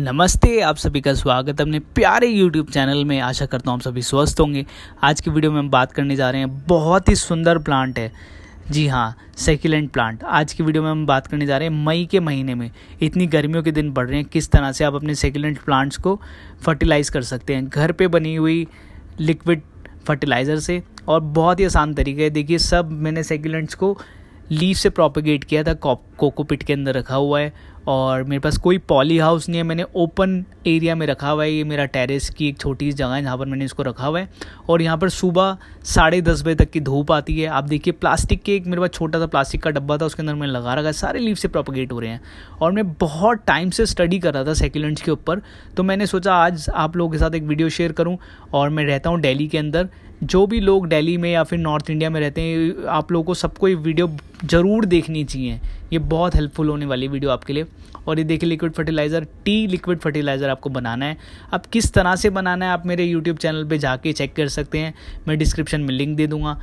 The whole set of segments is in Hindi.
नमस्ते आप सभी का स्वागत अपने प्यारे YouTube चैनल में आशा करता हूँ आप सभी स्वस्थ होंगे आज की वीडियो में हम बात करने जा रहे हैं बहुत ही सुंदर प्लांट है जी हाँ सेक्यूलेंट प्लांट आज की वीडियो में हम बात करने जा रहे हैं मई के महीने में इतनी गर्मियों के दिन बढ़ रहे हैं किस तरह से आप अपने सेक्यूलेंट प्लांट्स को फर्टिलाइज़ कर सकते हैं घर पर बनी हुई लिक्विड फर्टिलाइज़र से और बहुत ही आसान तरीका है देखिए सब मैंने सेक्यूलेंट्स को लीव से प्रॉपिगेट किया था कोकोपिट के अंदर रखा हुआ है और मेरे पास कोई पॉली हाउस नहीं है मैंने ओपन एरिया में रखा हुआ है ये मेरा टेरेस की एक छोटी सी जगह है जहाँ पर मैंने इसको रखा हुआ है और यहाँ पर सुबह साढ़े दस बजे तक की धूप आती है आप देखिए प्लास्टिक के एक मेरे पास छोटा सा प्लास्टिक का डब्बा था उसके अंदर मैंने लगा रखा है सारे लीव से प्रोपोगेट हो रहे हैं और मैं बहुत टाइम से स्टडी कर रहा था सेक्यूलेंट्स के ऊपर तो मैंने सोचा आज आप लोगों के साथ एक वीडियो शेयर करूँ और मैं रहता हूँ डेली के अंदर जो भी लोग दिल्ली में या फिर नॉर्थ इंडिया में रहते हैं आप लोगों को सबको ये वीडियो ज़रूर देखनी चाहिए ये बहुत हेल्पफुल होने वाली वीडियो आपके लिए और ये देखिए liquid fertiliser tea liquid fertiliser आपको बनाना है अब किस तरह से बनाना है आप मेरे यूट्यूब चैनल पर जाके चेक कर सकते हैं मैं डिस्क्रिप्शन में लिंक दे दूँगा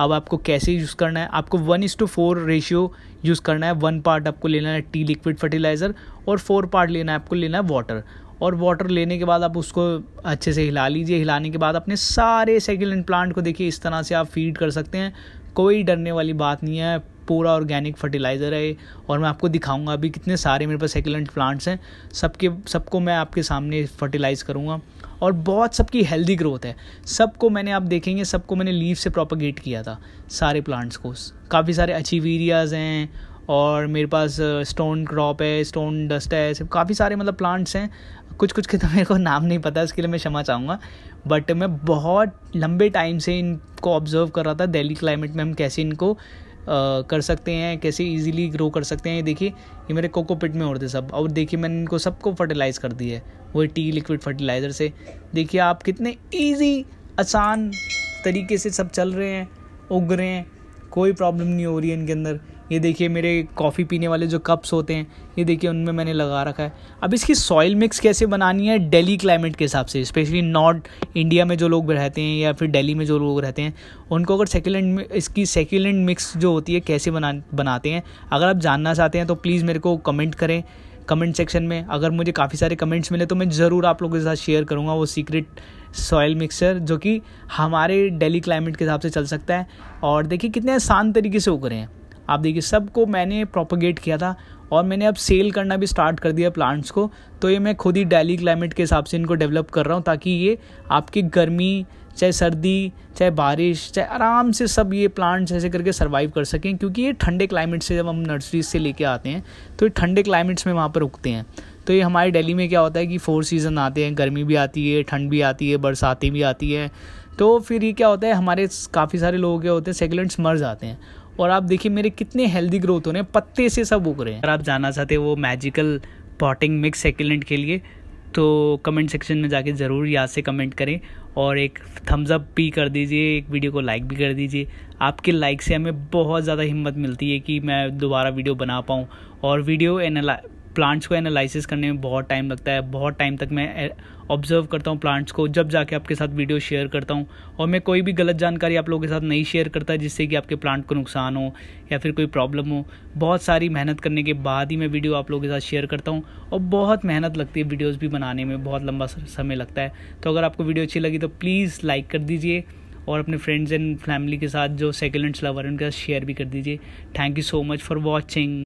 अब आपको कैसे यूज़ करना है आपको वन इस टू फोर रेशियो यूज़ करना है वन पार्ट आपको लेना है टी लिक्विड फर्टिलाइज़र और फोर पार्ट लेना है आपको लेना है वाटर और वाटर लेने के बाद आप उसको अच्छे से हिला लीजिए हिलाने के बाद अपने सारे सेक्यूलेंट प्लांट को देखिए इस तरह से आप फीड कर सकते हैं कोई डरने वाली बात नहीं है पूरा ऑर्गेनिक फर्टिलाइज़र है और मैं आपको दिखाऊंगा अभी कितने सारे मेरे पास सेकुलेंट प्लांट्स हैं सबके सबको मैं आपके सामने फर्टिलाइज़ करूँगा और बहुत सबकी हेल्दी ग्रोथ है सबको मैंने आप देखेंगे सबको मैंने लीव से प्रोपोगेट किया था सारे प्लांट्स को काफ़ी सारे अचीवीरियाज़ हैं और मेरे पास स्टोन क्रॉप है स्टोन डस्ट है सब काफ़ी सारे मतलब प्लांट्स हैं कुछ कुछ के तो मेरे को नाम नहीं पता इसके लिए मैं क्षमा चाहूँगा बट मैं बहुत लंबे टाइम से इनको ऑब्जर्व कर रहा था दिल्ली क्लाइमेट में हम कैसे इनको Uh, कर सकते हैं कैसे इजीली ग्रो कर सकते हैं ये देखिए ये मेरे कोकोपिट में हो रहे थे सब और देखिए मैंने इनको सबको फर्टिलाइज़ कर दी है वो टी लिक्विड फर्टिलाइज़र से देखिए आप कितने इजी आसान तरीके से सब चल रहे हैं उग रहे हैं कोई प्रॉब्लम नहीं हो रही है इनके अंदर ये देखिए मेरे कॉफ़ी पीने वाले जो कप्स होते हैं ये देखिए उनमें मैंने लगा रखा है अब इसकी सॉइल मिक्स कैसे बनानी है डेली क्लाइमेट के हिसाब से स्पेशली नॉर्थ इंडिया में जो लोग रहते हैं या फिर डेली में जो लोग रहते हैं उनको अगर सेक्यूलेंट इसकी सेक्यूलेंट मिक्स जो होती है कैसे बना बनाते हैं अगर आप जानना चाहते हैं तो प्लीज़ मेरे को कमेंट करें कमेंट सेक्शन में अगर मुझे काफ़ी सारे कमेंट्स मिले तो मैं ज़रूर आप लोगों के साथ शेयर करूँगा वो सीक्रेट सॉयल मिक्सर जो कि हमारे डेली क्लाइमेट के हिसाब से चल सकता है और देखिए कितने आसान तरीके से उग रहे हैं आप देखिए सबको मैंने प्रोपोगेट किया था और मैंने अब सेल करना भी स्टार्ट कर दिया प्लांट्स को तो ये मैं खुद ही डेली क्लाइमेट के हिसाब से इनको डेवलप कर रहा हूँ ताकि ये आपकी गर्मी चाहे सर्दी चाहे बारिश चाहे आराम से सब ये प्लांट्स ऐसे करके सर्वाइव कर सकें क्योंकि ये ठंडे क्लाइमेट से जब हम नर्सरीज से लेके आते हैं तो ये ठंडे क्लाइमेट्स में वहाँ पर रुकते हैं तो ये हमारे डेली में क्या होता है कि फोर सीज़न आते हैं गर्मी भी आती है ठंड भी आती है बरसाती भी आती है तो फिर ये क्या होता है हमारे काफ़ी सारे लोग क्या होते हैं सेगलेंट्स मर जाते हैं और आप देखिए मेरे कितने हेल्दी ग्रोथ हो रहे हैं पत्ते से सब उग रहे हैं अगर आप जानना चाहते हैं वो मैजिकल पॉटिंग मिक्स सेकुलेंट के लिए तो कमेंट सेक्शन में जाके ज़रूर याद से कमेंट करें और एक थम्स अप भी कर दीजिए एक वीडियो को लाइक भी कर दीजिए आपके लाइक से हमें बहुत ज़्यादा हिम्मत मिलती है कि मैं दोबारा वीडियो बना पाऊँ और वीडियो एनाला प्लांट्स को एनालिसिस करने में बहुत टाइम लगता है बहुत टाइम तक मैं ऑब्जर्व करता हूँ प्लांट्स को जब जाके आपके साथ वीडियो शेयर करता हूँ और मैं कोई भी गलत जानकारी आप लोगों के साथ नहीं शेयर करता जिससे कि आपके प्लांट को नुकसान हो या फिर कोई प्रॉब्लम हो बहुत सारी मेहनत करने के बाद ही मैं वीडियो आप लोगों के साथ शेयर करता हूँ और बहुत मेहनत लगती है वीडियोज़ भी बनाने में बहुत लंबा समय लगता है तो अगर आपको वीडियो अच्छी लगी तो प्लीज़ लाइक कर दीजिए और अपने फ्रेंड्स एंड फैमिली के साथ जो सेकेंड लवर हैं उनके साथ शेयर भी कर दीजिए thank you so much for watching